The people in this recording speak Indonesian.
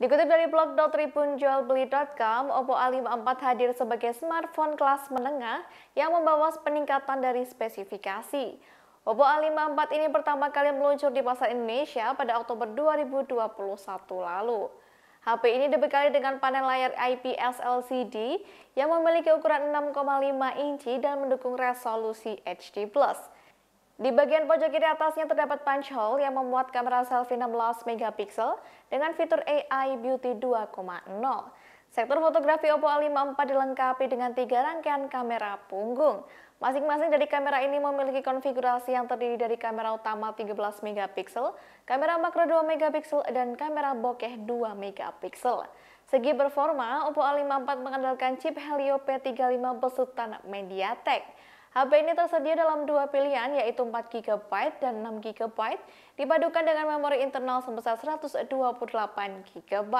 Dikutip dari blog blog.tribunjualbeli.com, Oppo A54 hadir sebagai smartphone kelas menengah yang membawa peningkatan dari spesifikasi. Oppo A54 ini pertama kali meluncur di pasar Indonesia pada Oktober 2021 lalu. HP ini dibekali dengan panel layar IPS LCD yang memiliki ukuran 6,5 inci dan mendukung resolusi HD+. Di bagian pojok kiri atasnya terdapat punch hole yang memuat kamera selfie 16 megapiksel dengan fitur AI Beauty 2.0. Sektor fotografi Oppo A54 dilengkapi dengan tiga rangkaian kamera punggung. Masing-masing dari kamera ini memiliki konfigurasi yang terdiri dari kamera utama 13 megapiksel, kamera makro 2 megapiksel dan kamera bokeh 2 megapiksel. Segi performa, Oppo A54 mengandalkan chip Helio P35 besutan MediaTek. HP ini tersedia dalam dua pilihan yaitu 4 GB dan 6 GB dipadukan dengan memori internal sebesar 128 GB.